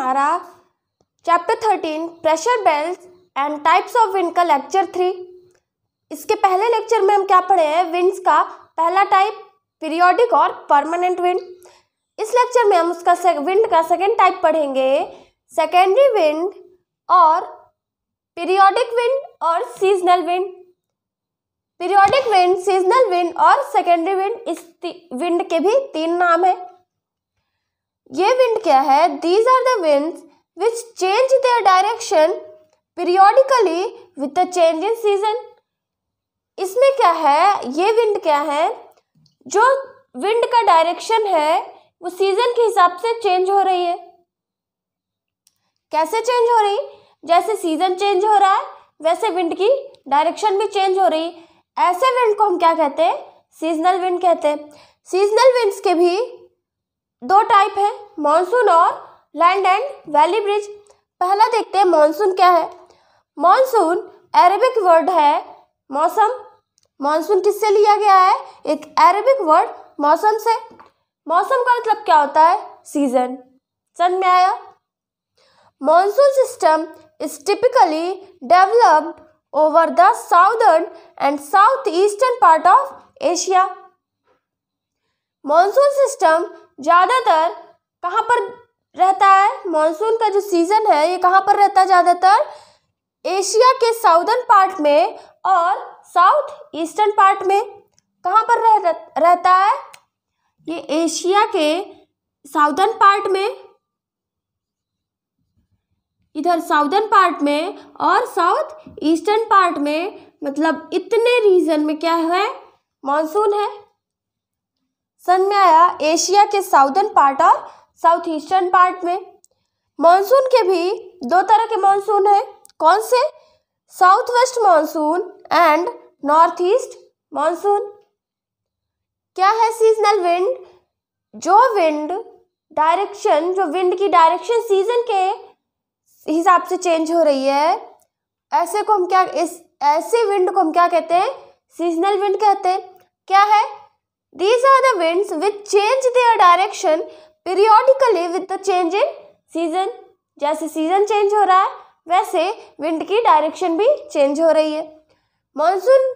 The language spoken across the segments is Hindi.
हमारा chapter thirteen pressure belt and types of wind का लेक्चर थ्री इसके पहले लेक्चर में हम क्या पढ़े हैं विंड्स का पहला टाइप पीरियोडिक और परमानेंट विंड इस लेक्चर में हम उसका विंड का सेकेंड टाइप पढ़ेंगे सेकेंडरी विंड और पीरियोडिक विंड और seasonal wind periodic wind seasonal wind और सेकेंडरी विंड इस विंड के भी तीन नाम हैं ये विंड क्या है these are the winds which change their direction periodically with the change in season इसमें क्या है ये विंड क्या है जो विंड का डायरेक्शन है वो सीजन के हिसाब से चेंज हो रही है कैसे चेंज हो रही जैसे सीजन चेंज हो रहा है वैसे विंड की डायरेक्शन भी चेंज हो रही ऐसे विंड को हम क्या कहते हैं सीजनल विंड कहते हैं सीजनल विंड्स के भी दो टाइप है मानसून और लैंड एंड वैली ब्रिज पहला देखते हैं मानसून क्या है मानसून अरेबिक वर्ड है मौसम मानसून किससे लिया गया है एक अरेबिक वर्ड मौसम से मौसम का मतलब क्या होता है सीजन समझ में आया monsoon system is typically developed over the southern and south eastern part of Asia monsoon system ज़्यादातर कहाँ पर रहता है मानसून का जो सीज़न है ये कहाँ पर रहता है ज़्यादातर एशिया के साउदर्न पार्ट में और साउथ ईस्टर्न पार्ट में कहाँ पर रह, रहता है ये एशिया के साउदर्न पार्ट में इधर साउदर्न पार्ट में और साउथ ईस्टर्न पार्ट में मतलब इतने रीजन में क्या है मानसून है सन में आया एशिया के साउदर्न पार्ट और साउथ ईस्टर्न पार्ट में मानसून के भी दो तरह के मानसून हैं कौन से south west monsoon and north east monsoon क्या है सीजनल विंड जो विंड डायरेक्शन जो विंड की डायरेक्शन सीजन के हिसाब से चेंज हो रही है ऐसे को हम क्या इस ऐसे विंड को हम क्या कहते हैं सीजनल विंड कहते हैं क्या है These are the winds which change their direction periodically with the change in season. जैसे सीजन चेंज हो रहा है वैसे विंड की डायरेक्शन भी चेंज हो रही है मानसून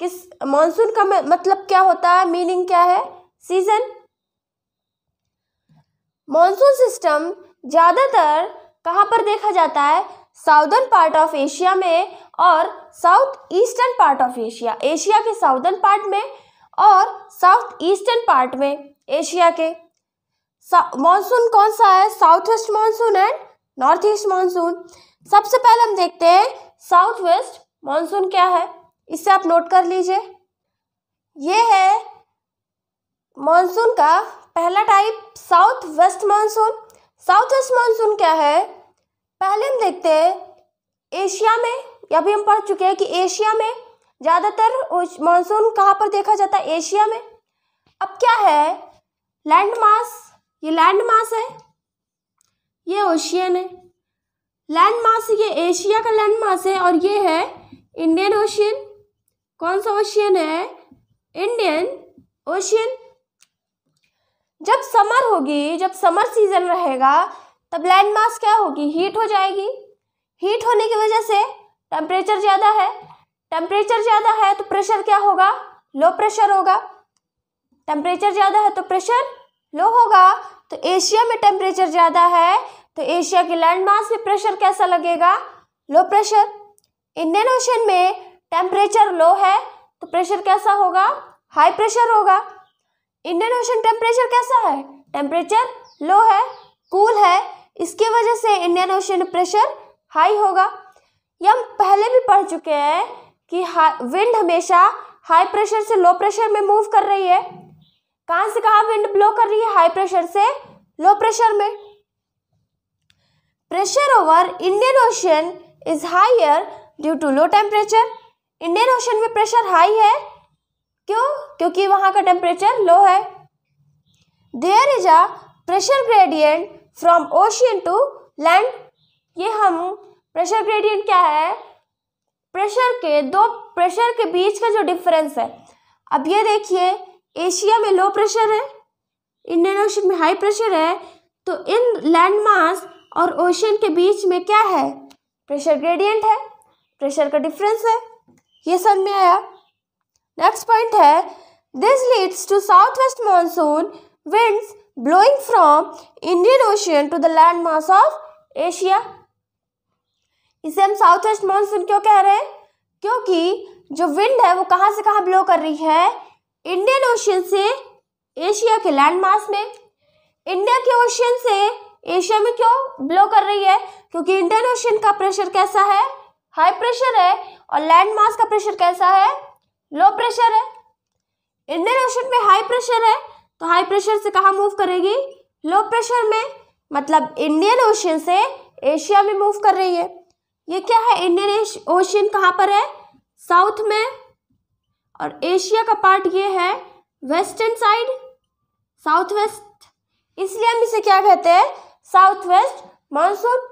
किस मानसून का मतलब क्या होता है मीनिंग क्या है सीजन मानसून सिस्टम ज़्यादातर कहाँ पर देखा जाता है साउदर्न पार्ट ऑफ एशिया में और south eastern part of Asia Asia के साउदर्न पार्ट में और साउथ ईस्टर्न पार्ट में एशिया के मानसून कौन सा है south west monsoon and north east monsoon सबसे पहले हम देखते हैं साउथ वेस्ट मानसून क्या है इससे आप नोट कर लीजिए ये है मानसून का पहला type south west monsoon south west monsoon क्या है पहले हम देखते हैं एशिया में या भी हम पढ़ चुके हैं कि एशिया में ज़्यादातर मानसून कहाँ पर देखा जाता है एशिया में अब क्या है लैंड मास ये लैंड मास है ये ओशियन है लैंड मास ये एशिया का लैंड मास है और ये है इंडियन ओशियन कौन सा ओशियन है इंडियन ओशियन जब समर होगी जब समर सीजन रहेगा तब लैंड मास क्या होगी हीट हो जाएगी हीट होने की वजह से टेम्परेचर ज़्यादा है टेम्परेचर ज़्यादा है तो प्रेशर क्या होगा लो प्रेशर होगा टेम्परेचर ज़्यादा है तो प्रेशर लो होगा तो एशिया में टेम्परेचर ज़्यादा है तो एशिया के लैंड मास में प्रेशर कैसा लगेगा लो प्रेशर इंडियन ओशन में टेम्परेचर लो है तो प्रेशर कैसा होगा हाई प्रेशर होगा इंडियन ओशन टेम्परेचर कैसा है टेम्परेचर लो है कूल है इसके वजह से इंडियन ओशन प्रेशर हाई होगा ये हम पहले भी पढ़ चुके हैं कि विंड हमेशा हाई प्रेशर से लो प्रेशर में मूव कर रही है कहां से कहा विंड ब्लो कर रही है हाई प्रेशर से लो प्रेशर में pressure over Indian ocean is higher due to low temperature Indian ocean में प्रेशर हाई है क्यों क्योंकि वहां का टेम्परेचर लो है there is a pressure gradient from ocean to land ये हम प्रेशर ग्रेडियंट क्या है प्रेशर के दो प्रेशर के बीच का जो डिफरेंस है अब ये देखिए एशिया में लो प्रेशर है इंडियन ओशन में हाई प्रेशर है तो इन लैंड मास और ओशन के बीच में क्या है प्रेशर ग्रेडियंट है प्रेशर का डिफरेंस है ये समझ में आया नेक्स्ट पॉइंट है this leads to south west monsoon winds blowing from Indian ocean to the land landmass of Asia इसे हम साउथ वेस्ट मानसून क्यों कह रहे हैं क्योंकि जो विंड है वो कहाँ से कहाँ ब्लो कर रही है इंडियन ओशियन से एशिया के लैंड मास में इंडिया के ओशियन से एशिया में क्यों ब्लो कर रही है क्योंकि इंडियन ओशियन का प्रेशर कैसा है हाई प्रेशर है और लैंड मास का प्रेशर कैसा है लो प्रेशर है इंडियन ओशन में हाई प्रेशर है तो हाई प्रेशर से कहाँ मूव करेगी लो प्रेशर में मतलब इंडियन ओशन से एशिया में मूव कर रही है ये क्या है इंडियन ओशियन कहाँ पर है साउथ में और एशिया का पार्ट ये है वेस्टर्न साइड साउथ वेस्ट इसलिए हम इसे क्या कहते हैं साउथ वेस्ट मानसून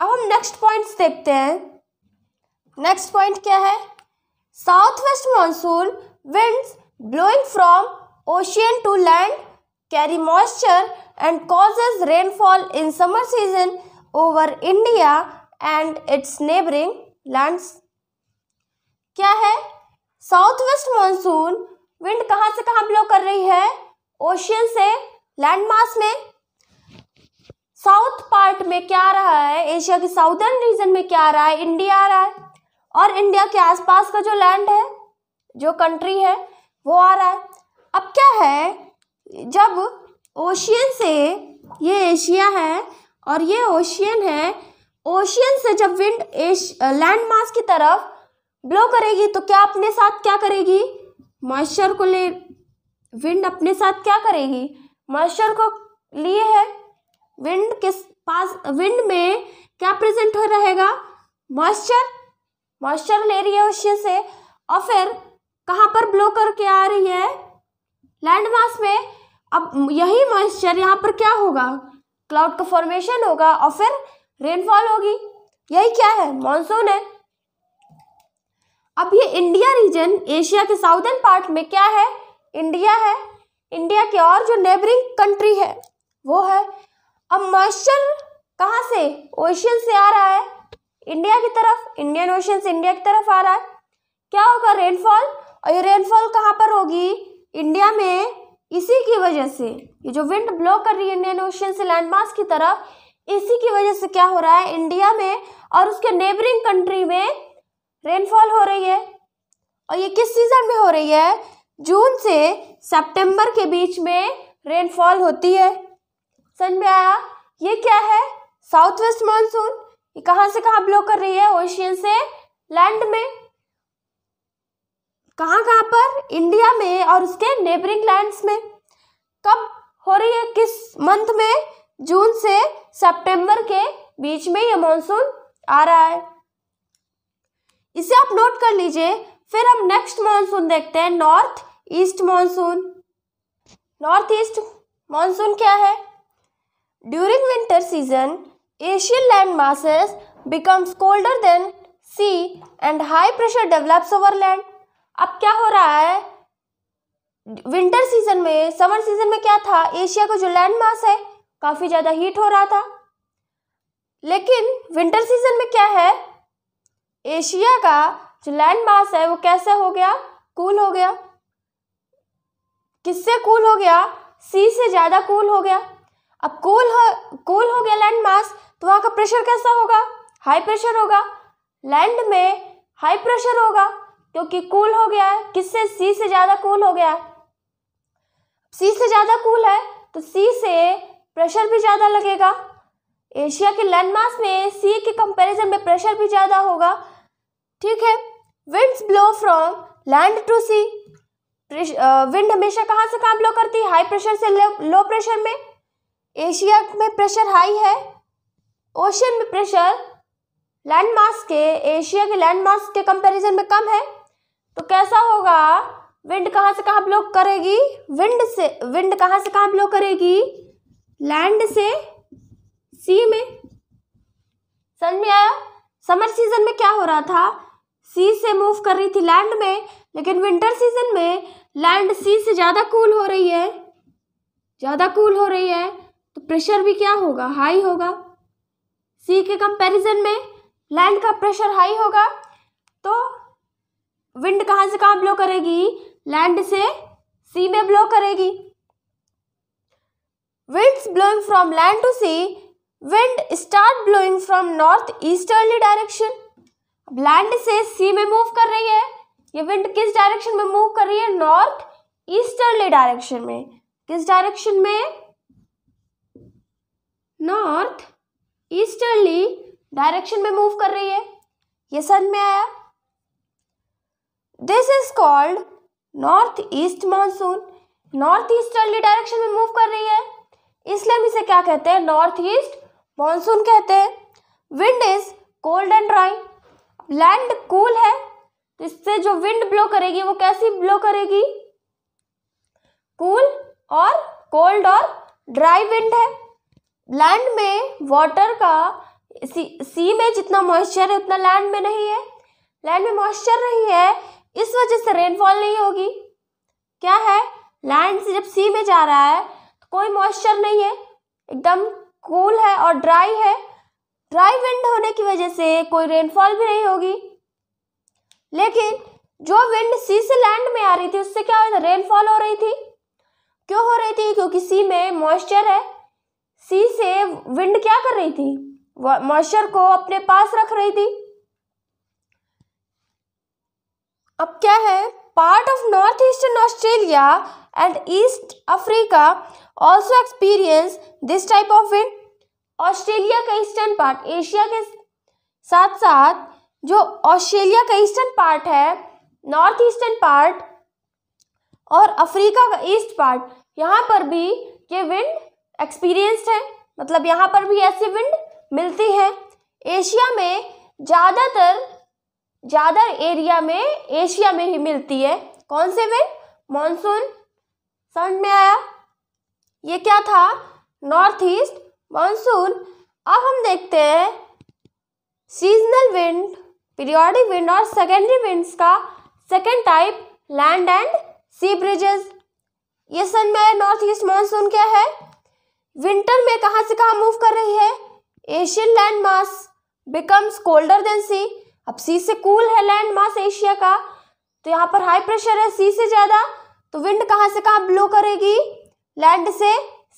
अब हम नेक्स्ट पॉइंट्स देखते हैं नेक्स्ट पॉइंट क्या है south west monsoon winds blowing from ocean to land carry moisture and causes rainfall in summer season over India and its neighbouring lands क्या है साउथ वेस्ट मानसून विंड कहाँ से कहाँ ब्लो कर रही है ओशियन से लैंड मास में साउथ पार्ट में क्या आ रहा है एशिया के साउदर्न रीजन में क्या आ रहा है इंडिया आ रहा है और इंडिया के आसपास का जो लैंड है जो कंट्री है वो आ रहा है अब क्या है जब ओशियन से ये एशिया है और ये ओशियन है ओशियन से जब विंड एश लैंड मास की तरफ ब्लो करेगी तो क्या अपने साथ क्या करेगी मॉइस्चर को ले विंड अपने साथ क्या करेगी मॉइस्चर को लिए है विंड के पास विंड में क्या प्रेजेंट हो रहेगा मॉइस्चर मॉइस्चर ले रही है ओशियन से और फिर कहाँ पर ब्लो करके आ रही है लैंड मास में अब यही मॉइस्चर यहाँ पर क्या होगा क्लाउड का फॉर्मेशन होगा और फिर रेनफॉल होगी यही क्या है मानसून है अब ये इंडिया रीजन एशिया के साउदर्न पार्ट में क्या है इंडिया है इंडिया के और जो नेबरिंग कंट्री है वो है अब मॉइस्चर कहाँ से ओशियन से आ रहा है इंडिया की तरफ इंडियन ओशियन से इंडिया की तरफ आ रहा है क्या होगा रेनफॉल और ये रेनफॉल कहाँ पर होगी इंडिया में इसी की वजह से ये जो विंड ब्लो कर रही है इंडियन ओशियन से लैंड की तरफ इसी की वजह से क्या हो रहा है इंडिया में और उसके नेबरिंग कंट्री में रेनफॉल हो रही है और ये किस सीज़न में हो रही है जून से सितंबर के बीच में रेनफॉल होती है समझ में आया ये क्या है साउथ वेस्ट मानसून ये कहाँ से कहाँ ब्लो कर रही है ओशियन से लैंड में कहाँ कहाँ पर इंडिया में और उसके नेबरिंग लैंड्स में कब हो रही है किस मंथ में जून से सितंबर के बीच में ये मानसून आ रहा है इसे आप नोट कर लीजिए फिर हम नेक्स्ट मानसून देखते हैं north east monsoon north east monsoon क्या है during winter season Asian land masses becomes colder than sea and high pressure develops over land अब क्या हो रहा है विंटर सीजन में समर सीजन में क्या था एशिया का जो लैंड मास है काफ़ी ज़्यादा हीट हो रहा था लेकिन विंटर सीजन में क्या है एशिया का जो लैंड मास है वो कैसा हो गया कूल हो गया किससे कूल हो गया सी से ज़्यादा कूल हो गया अब कूल हो कूल हो गया लैंड मास तो वहाँ का प्रेशर कैसा होगा हाई प्रेशर होगा लैंड में हाई प्रेशर होगा क्योंकि कूल हो गया है किससे सी से ज़्यादा कूल हो गया है सी से ज़्यादा कूल है तो सी से प्रेशर भी ज़्यादा लगेगा एशिया के लैंड में सी के कंपैरिजन में प्रेशर भी ज़्यादा होगा ठीक है winds blow from land to sea wind हमेशा कहाँ से कहाँ ब्लो करती है हाई प्रेशर से लो प्रेशर में एशिया में प्रेशर हाई है ओशियन में प्रेशर लैंड के एशिया के लैंड मार्क्स के कंपैरिजन में कम है तो कैसा होगा विंड कहाँ से कहाँ ब्लो करेगी विंड से विंड कहाँ से कहाँ ब्लो करेगी लैंड से सी में समझ में आया समर सीजन में क्या हो रहा था सी से मूव कर रही थी लैंड में लेकिन विंटर सीजन में लैंड सी से ज़्यादा कूल हो रही है ज़्यादा कूल हो रही है तो प्रेशर भी क्या होगा हाई होगा सी के कंपैरिजन में लैंड का प्रेशर हाई होगा तो विंड कहाँ से कहाँ ब्लो करेगी लैंड से सी में ब्लो करेगी winds blowing from land to sea wind start blowing from north easterly direction अब लैंड से सी में मूव कर रही है ये विंड किस डायरेक्शन में मूव कर रही है नॉर्थ ईस्टर्ली डायरेक्शन में किस डायरेक्शन में नॉर्थ ईस्टर्ली डायरेक्शन में मूव कर रही है ये समझ में आया this is called north east monsoon north easterly direction में मूव कर रही है इसलिए हम इसे क्या कहते हैं नॉर्थ ईस्ट मॉनसून कहते हैं wind is cold and dry land cool है इससे जो विंड ब्लो करेगी वो कैसी ब्लो करेगी कूल cool और कोल्ड और ड्राई विंड है लैंड में वाटर का सी सी में जितना मॉइस्चर है उतना लैंड में नहीं है लैंड में मॉइस्चर नहीं है इस वजह से रेनफॉल नहीं होगी क्या है लैंड से जब सी में जा रहा है कोई मॉइस्चर नहीं है एकदम कूल है और ड्राई है ड्राई विंड होने की वजह से कोई रेनफॉल भी नहीं होगी लेकिन जो विंड सी से लैंड में आ रही थी उससे क्या हो रहा था रेनफॉल हो रही थी क्यों हो रही थी क्योंकि सी में मॉइस्चर है सी से विंड क्या कर रही थी मॉइस्चर को अपने पास रख रही थी अब क्या है part of north eastern Australia and east Africa also experience this type of wind Australia का ईस्टर्न पार्ट एशिया के साथ साथ जो ऑस्ट्रेलिया का ईस्टर्न पार्ट है नॉर्थ ईस्टर्न पार्ट और अफ्रीका का ईस्ट पार्ट यहाँ पर भी ये विंड एक्सपीरियंस्ड है मतलब यहाँ पर भी ऐसी विंड मिलती है एशिया में ज़्यादातर ज़्यादा एरिया में एशिया में ही मिलती है कौन से विंड मानसून समझ में आया ये क्या था नॉर्थ ईस्ट मानसून अब हम देखते हैं सीजनल विंड पीरियोडिक विंड और सेकेंडरी विंड्स का second type land and sea breezes ये सन में नॉर्थ ईस्ट मानसून क्या है विंटर में कहाँ से कहाँ मूव कर रही है Asian land mass becomes colder than sea अब सी से कूल है लैंड मास एशिया का तो यहाँ पर हाई प्रेशर है सी से ज़्यादा तो विंड कहाँ से कहाँ ब्लो करेगी लैंड से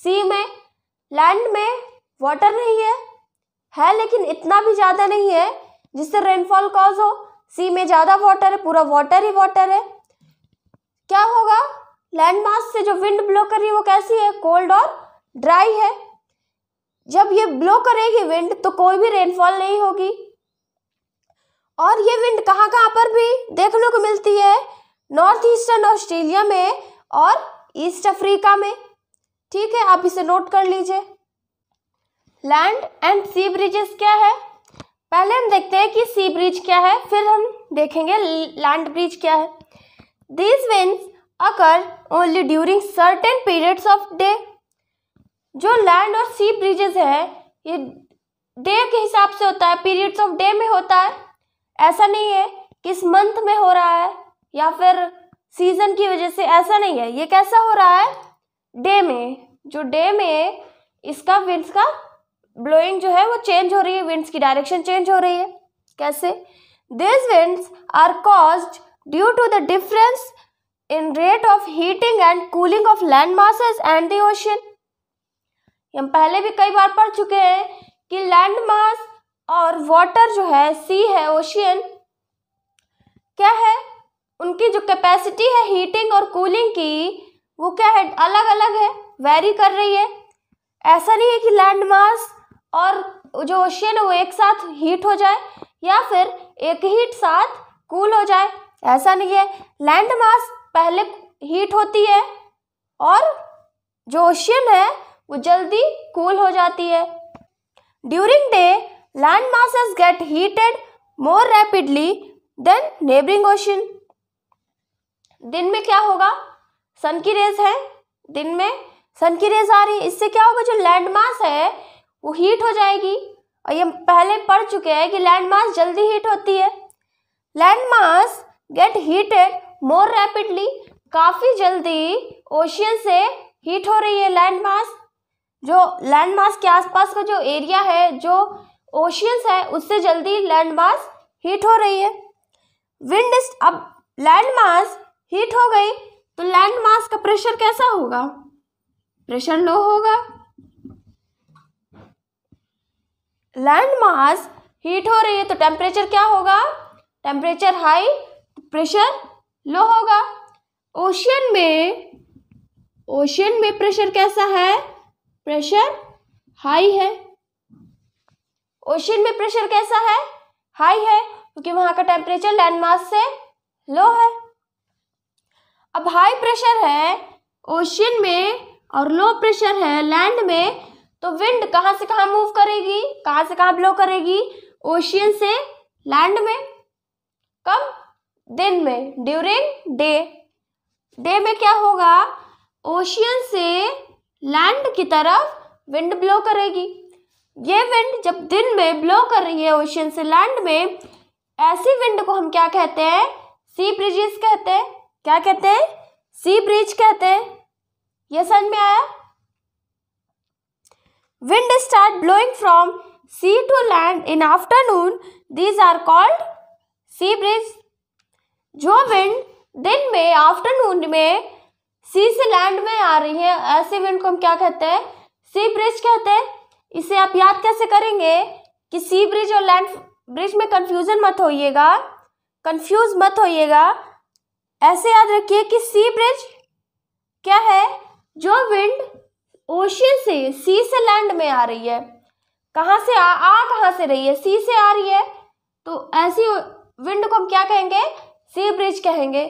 सी में लैंड में वाटर नहीं है है लेकिन इतना भी ज़्यादा नहीं है जिससे रेनफॉल कॉज हो सी में ज़्यादा वाटर है पूरा वाटर ही वाटर है क्या होगा लैंड मास से जो विंड ब्लो कर रही है वो कैसी है कोल्ड और ड्राई है जब ये ब्लो करेगी विंड तो कोई भी रेनफॉल नहीं होगी और ये विंड कहाँ कहाँ पर भी देखने को मिलती है नॉर्थ ईस्टर्न ऑस्ट्रेलिया में और ईस्ट अफ्रीका में ठीक है आप इसे नोट कर लीजिए लैंड एंड सी ब्रिजेस क्या है पहले हम देखते हैं कि सी ब्रिज क्या है फिर हम देखेंगे लैंड ब्रिज क्या है this winds occur only during certain periods of day जो लैंड और सी ब्रिजेस है ये डे के हिसाब से होता है पीरियड्स ऑफ डे में होता है ऐसा नहीं है किस मंथ में हो रहा है या फिर सीजन की वजह से ऐसा नहीं है ये कैसा हो रहा है डे में जो डे में इसका विंड्स का ब्लोइंग जो है वो चेंज हो रही है विंड्स की डायरेक्शन चेंज हो रही है कैसे this winds are cause due to the difference in rate of heating and cooling of land masses and the ocean हम पहले भी कई बार पढ़ चुके हैं कि लैंड मास और वाटर जो है सी है ओशियन क्या है उनकी जो कैपेसिटी है हीटिंग और कूलिंग की वो क्या है अलग अलग है वेरी कर रही है ऐसा नहीं है कि लैंड मास और जो ओशियन है वो एक साथ हीट हो जाए या फिर एक हीट साथ कूल हो जाए ऐसा नहीं है लैंड मास पहले हीट होती है और जो ओशियन है वो जल्दी कूल हो जाती है during day land masses get heated more rapidly than neighbouring ocean दिन में क्या होगा सन की रेज है दिन में सन की रेज आ रही है इससे क्या होगा जो लैंड मास है वो हीट हो जाएगी और ये पहले पढ़ चुके हैं कि लैंड मास जल्दी हीट होती है land mass get heated more rapidly काफ़ी जल्दी ओशियन से हीट हो रही है लैंड मास जो लैंड मास के आसपास का जो एरिया है जो ओशियंस है उससे जल्दी लैंड मास हीट हो रही है विंड अब लैंड मास हीट हो गई तो लैंड मास का प्रेशर कैसा होगा प्रेशर लो होगा लैंड मास हीट हो रही है तो टेम्परेचर क्या होगा टेम्परेचर हाई प्रेशर लो होगा ओशियन में ओशियन में प्रेशर कैसा है प्रेशर हाई है ओशियन में प्रेशर कैसा है हाई है क्योंकि वहां का टेम्परेचर लैंड मास से लो है अब हाई प्रेशर है ओशन में और लो प्रेशर है लैंड में तो विंड कहाँ से कहाँ मूव करेगी कहाँ से कहाँ ब्लो करेगी ओशियन से लैंड में कब दिन में ड्यूरिंग डे डे में क्या होगा ओशियन से लैंड की तरफ विंड ब्लो करेगी ये विंड जब दिन में ब्लो कर रही है ओशियन से लैंड में ऐसी विंड को हम क्या कहते हैं सी ब्रिजेस कहते हैं क्या कहते हैं सी ब्रिज कहते हैं यह समझ में आया wind start blowing from sea to land in afternoon these are called sea breeze जो विंड दिन में आफ्टरनून में सी से लैंड में आ रही है ऐसे विंड को हम क्या कहते हैं सी ब्रिज कहते हैं इसे आप याद कैसे करेंगे कि सी ब्रिज और लैंड ब्रिज में कंफ्यूजन मत होइएगा कंफ्यूज मत होइएगा ऐसे याद रखिए कि सी ब्रिज क्या है जो विंड ओशन से सी से लैंड में आ रही है कहाँ से आ आ कहाँ से रही है सी से आ रही है तो ऐसी विंड को हम क्या कहेंगे सी ब्रिज कहेंगे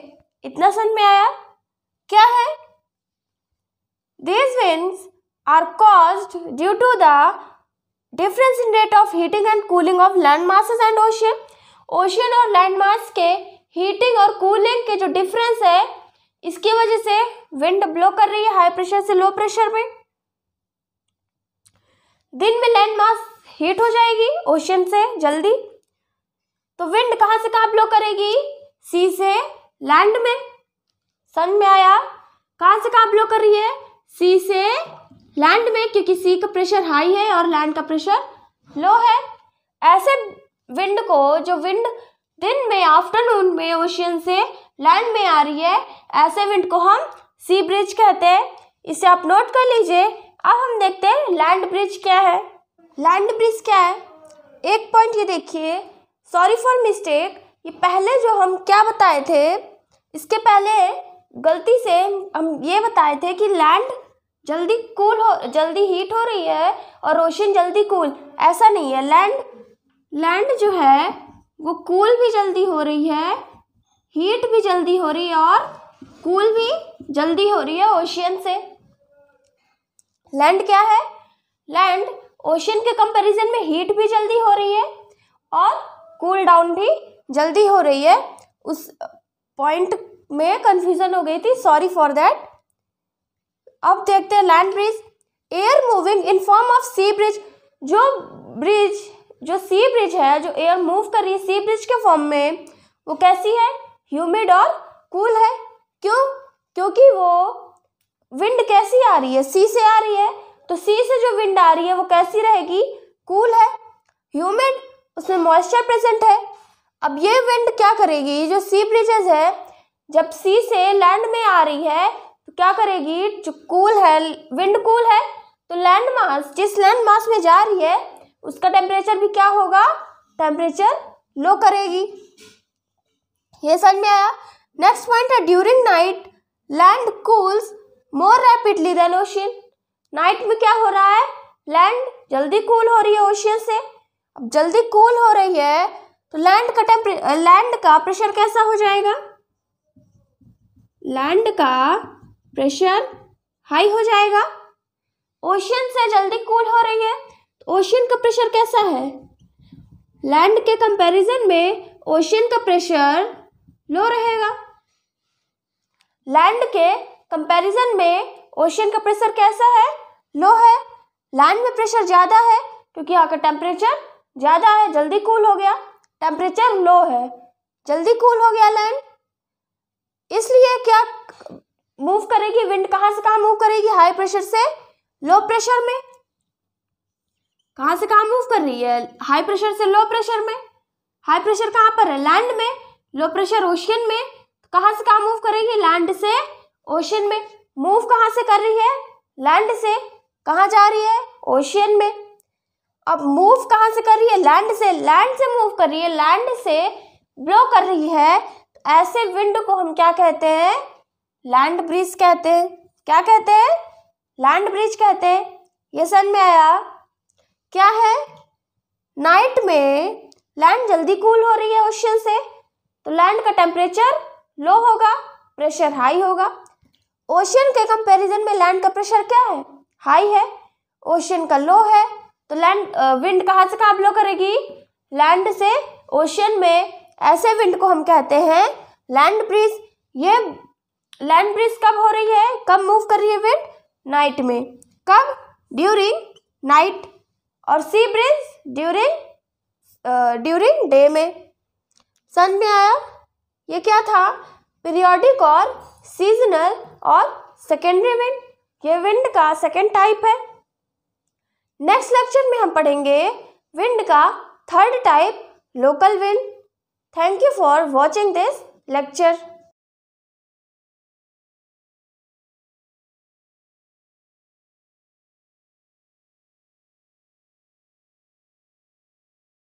इतना समझ में आया क्या है this winds are caused due to the difference in rate of heating and cooling of land masses and ocean ocean और लैंड मास के हीटिंग और कूलिंग के जो डिफरेंस है इसकी वजह से विंड ब्लो कर रही है हाई प्रेशर से लो प्रेशर में दिन में लैंड मास हीट हो जाएगी ओशन से जल्दी तो विंड कहाँ से कहाँ ब्लो करेगी सी से लैंड में सन में आया कहाँ से कहाँ ब्लो कर रही है सी से लैंड में क्योंकि सी का प्रेशर हाई है और लैंड का प्रेशर लो है ऐसे विंड को जो विंड दिन में आफ्टरनून में ओशियन से लैंड में आ रही है ऐसे विंड को हम सी ब्रिज कहते हैं इसे आप नोट कर लीजिए अब हम देखते हैं लैंड ब्रिज क्या है लैंड ब्रिज क्या है एक पॉइंट ये देखिए सॉरी फॉर मिस्टेक ये पहले जो हम क्या बताए थे इसके पहले गलती से हम ये बताए थे कि लैंड जल्दी कूल हो जल्दी हीट हो रही है और ओशन जल्दी कूल ऐसा नहीं है लैंड लैंड जो है वो कूल भी जल्दी हो रही है हीट भी जल्दी हो रही है और कूल भी जल्दी हो रही है ओशियन से लैंड क्या है लैंड ओशियन के कंपैरिजन में हीट भी जल्दी हो रही है और कूल डाउन भी जल्दी हो रही है उस पॉइंट में कंफ्यूजन हो गई थी सॉरी फॉर दैट अब देखते हैं land breeze air moving in form of sea breeze जो ब्रिज जो सी ब्रिज है जो एयर मूव कर रही है सी ब्रिज के फॉर्म में वो कैसी है ह्यूमिड और कूल है क्यों क्योंकि वो विंड कैसी आ रही है सी से आ रही है तो सी से जो विंड आ रही है वो कैसी रहेगी कूल है ह्यूमिड उसमें मॉइस्चर प्रेजेंट है अब ये विंड क्या करेगी जो सी ब्रिजेज है जब सी से लैंड में आ रही है तो क्या करेगी जो कूल है विंड कूल है तो लैंड मास जिस लैंड मास में जा रही है उसका टेम्परेचर भी क्या होगा टेम्परेचर लो करेगी ये समझ में आया नेक्स्ट पॉइंट है during night land cools more rapidly than ocean night में क्या हो रहा है लैंड जल्दी कूल हो रही है ओशियन से अब जल्दी कूल हो रही है तो लैंड का टेम्परे लैंड का प्रेशर कैसा हो जाएगा लैंड का प्रेशर हाई हो जाएगा ओशियन से जल्दी कूल हो रही है तो ओशियन का प्रेशर कैसा है लैंड के कंपैरिजन में ओशियन का प्रेशर लो रहेगा लैंड के कंपैरिजन में ओशियन का प्रेशर कैसा है लो है लैंड में प्रेशर ज़्यादा है क्योंकि यहाँ का टेम्परेचर ज़्यादा है जल्दी कूल हो गया टेम्परेचर लो है जल्दी कूल हो गया लैंड इसलिए क्या मूव करेगी विंड कहाँ से कहाँ मूव करेगी हाई प्रेशर से लो प्रेशर में कहाँ से कहाँ मूव कर रही है हाई प्रेशर से लो प्रेशर में हाई प्रेशर कहाँ पर है लैंड में लो प्रेशर ओशियन में तो कहाँ से कहाँ मूव कर रही है लैंड से ओशियन में मूव कहाँ से कर रही है लैंड से कहाँ जा रही है ओशियन में अब मूव कहाँ से कर रही है लैंड से लैंड से मूव कर रही है लैंड से ब्लो कर रही है तो ऐसे विंड को हम क्या कहते हैं लैंड ब्रिज कहते हैं क्या कहते हैं लैंड ब्रिज कहते हैं ये सन में आया क्या है नाइट में लैंड जल्दी कूल हो रही है ओशियन से तो लैंड का टेम्परेचर लो होगा प्रेशर हाई होगा ओशियन के कंपैरिजन में लैंड का प्रेशर क्या है हाई है ओशियन का लो है तो लैंड विंड कहाँ से कहाँ ब्लो करेगी लैंड से ओशियन में ऐसे विंड को हम कहते हैं लैंड ब्रिज ये लैंड ब्रिज कब हो रही है कब मूव कर रही है विंड नाइट में कब ड्यूरिंग नाइट और sea breeze during during day में सन में आया ये क्या था पीरियोडिक और सीजनल और सेकेंडरी विंड ये विंड का सेकेंड टाइप है नेक्स्ट लेक्चर में हम पढ़ेंगे विंड का third type local wind thank you for watching this lecture